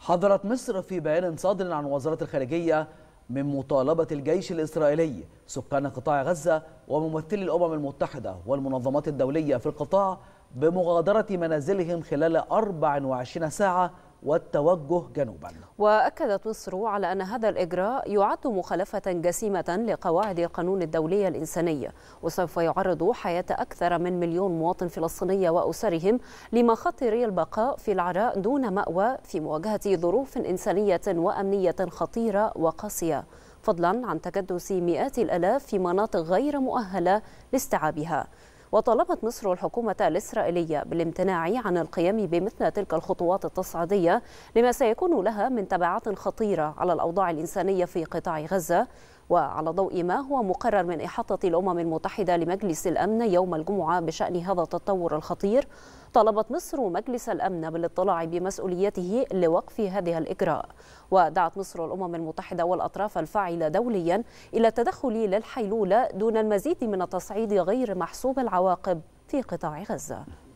حضرت مصر في بيان صادر عن وزارة الخارجية من مطالبة الجيش الإسرائيلي سكان قطاع غزة وممثلي الأمم المتحدة والمنظمات الدولية في القطاع بمغادرة منازلهم خلال 24 ساعة والتوجه جنوبا وأكدت مصر على أن هذا الإجراء يعد مخالفة جسيمة لقواعد القانون الدولي الإنساني وسوف يعرض حياة أكثر من مليون مواطن فلسطيني وأسرهم لمخاطر البقاء في العراء دون مأوى في مواجهة ظروف إنسانية وأمنية خطيرة وقاسية فضلا عن تكدس مئات الألاف في مناطق غير مؤهلة لاستيعابها وطالبت مصر الحكومة الإسرائيلية بالامتناع عن القيام بمثل تلك الخطوات التصعيدية لما سيكون لها من تبعات خطيرة على الأوضاع الإنسانية في قطاع غزة وعلى ضوء ما هو مقرر من إحاطة الأمم المتحدة لمجلس الأمن يوم الجمعة بشأن هذا التطور الخطير طلبت مصر مجلس الأمن بالاطلاع بمسؤوليته لوقف هذه الإجراء ودعت مصر الأمم المتحدة والأطراف الفاعلة دوليا إلى التدخل للحيلولة دون المزيد من التصعيد غير محسوب العواقب في قطاع غزة